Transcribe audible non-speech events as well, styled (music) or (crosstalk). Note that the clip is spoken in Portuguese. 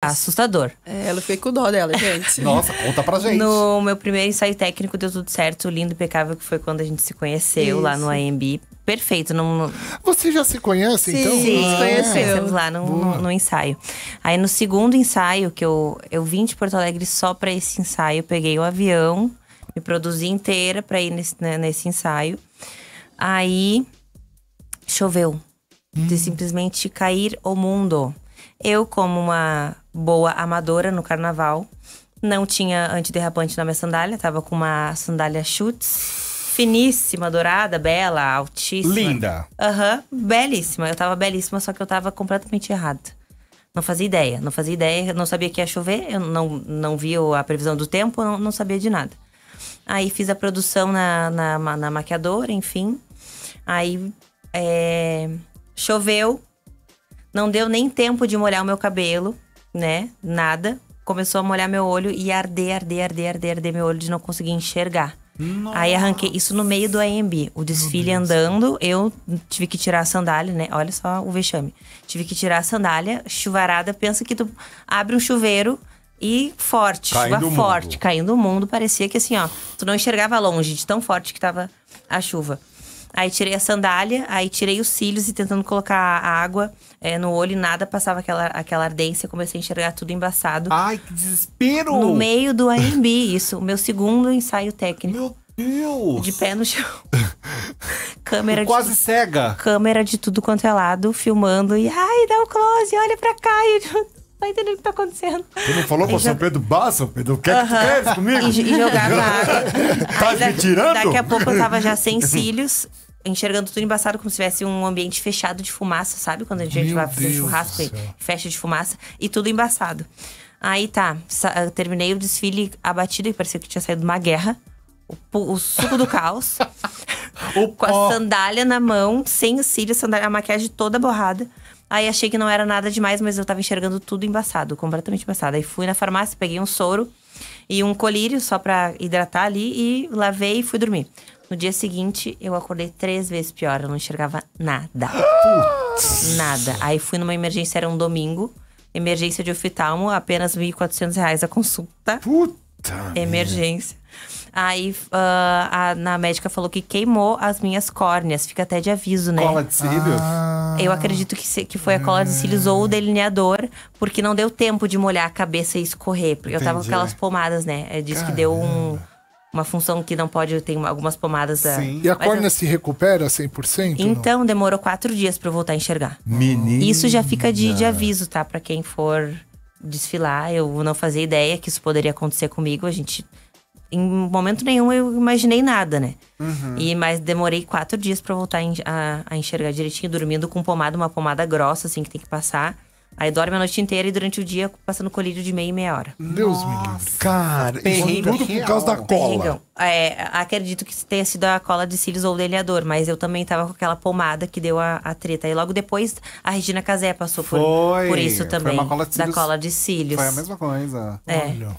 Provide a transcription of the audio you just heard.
Assustador. É, ela fez com dó dela, gente. (laughs) Nossa, conta pra gente. No meu primeiro ensaio técnico deu tudo certo, lindo, impecável, que foi quando a gente se conheceu Isso. lá no AMB. Perfeito. Não... Você já se conhece, Sim, então? Sim, ah, se conhecemos lá no, no, no, ensaio. Aí no segundo ensaio, que eu, eu vim de Porto Alegre só pra esse ensaio, peguei o um avião, me produzi inteira pra ir nesse, né, nesse ensaio. Aí choveu. Hum. De simplesmente cair o mundo. Eu, como uma boa amadora no carnaval, não tinha antiderrapante na minha sandália, tava com uma sandália chutes. Finíssima, dourada, bela, altíssima. Linda. Aham, uhum, belíssima. Eu tava belíssima, só que eu tava completamente errada. Não fazia ideia, não fazia ideia, não sabia que ia chover, eu não, não vi a previsão do tempo, não, não sabia de nada. Aí fiz a produção na, na, na maquiadora, enfim. Aí é, choveu, não deu nem tempo de molhar o meu cabelo, né? Nada. Começou a molhar meu olho e arder, arder, arder, arder, arder meu olho de não conseguir enxergar. Nossa. Aí arranquei isso no meio do AMB. O desfile andando, eu tive que tirar a sandália, né? Olha só o vexame. Tive que tirar a sandália, chuvarada. Pensa que tu abre um chuveiro e forte, caindo chuva forte, mundo. caindo o mundo. Parecia que assim, ó, tu não enxergava longe de tão forte que tava a chuva. Aí tirei a sandália, aí tirei os cílios e tentando colocar a água é, no olho, nada passava aquela, aquela ardência, comecei a enxergar tudo embaçado. Ai, que desespero! No meio do AMB, isso, o meu segundo ensaio técnico. Meu Deus! De pé no chão. (laughs) câmera quase cega. Câmera de tudo quanto é lado, filmando e ai, dá o um close, olha pra cá. E, entendendo o que está acontecendo. Tu não falou o São Pedro, bah, São Pedro, quer uh -huh. que tu queres comigo? E, e jogar na (laughs) água. tá me tirando? Daqui a pouco eu estava já sem (laughs) cílios enxergando tudo embaçado, como se tivesse um ambiente fechado de fumaça, sabe? Quando a gente Meu vai fazer churrasco e fecha de fumaça, e tudo embaçado. Aí tá, terminei o desfile abatido e parecia que tinha saído uma guerra. O, o suco do caos. (laughs) com a sandália na mão, sem os cílios, sandália, a maquiagem toda borrada. Aí achei que não era nada demais, mas eu tava enxergando tudo embaçado, completamente embaçado. Aí fui na farmácia, peguei um soro e um colírio só pra hidratar ali e lavei e fui dormir. No dia seguinte, eu acordei três vezes pior, eu não enxergava nada. Putz. Nada. Aí fui numa emergência, era um domingo. Emergência de oftalmo, apenas R$ 1.400 a consulta. Puta! Emergência. Minha. Aí uh, a, a, médica falou que queimou as minhas córneas. Fica até de aviso, né? Cola de cílios? Ah. Eu acredito que, se, que foi a cola de cílios ou o delineador, porque não deu tempo de molhar a cabeça e escorrer. Porque Entendi. eu tava com aquelas é. pomadas, né? É disso que deu um uma função que não pode, ter algumas pomadas da. Ah, Sim. E a córnea eu... se recupera 100%? Então, não? demorou quatro dias para eu voltar a enxergar. Menina. Isso já fica de, de aviso, tá? Para quem for desfilar, eu não fazia ideia que isso poderia acontecer comigo. A gente em momento nenhum eu imaginei nada, né? Uhum. E mas demorei quatro dias para voltar a, a, enxergar direitinho, dormindo com pomada, uma pomada grossa assim que tem que passar. Aí dorme a noite inteira e durante o dia passando colírio de meia e meia hora. Deus me livre. Cara, Perriga, tudo por causa da cola. É, acredito que tenha sido a cola de cílios ou delineador, mas eu também tava com aquela pomada que deu a, a treta. E logo depois a Regina Casé passou por, por isso também. Foi uma cola de cílios. Da cola de cílios. Foi a mesma coisa. É. Olha.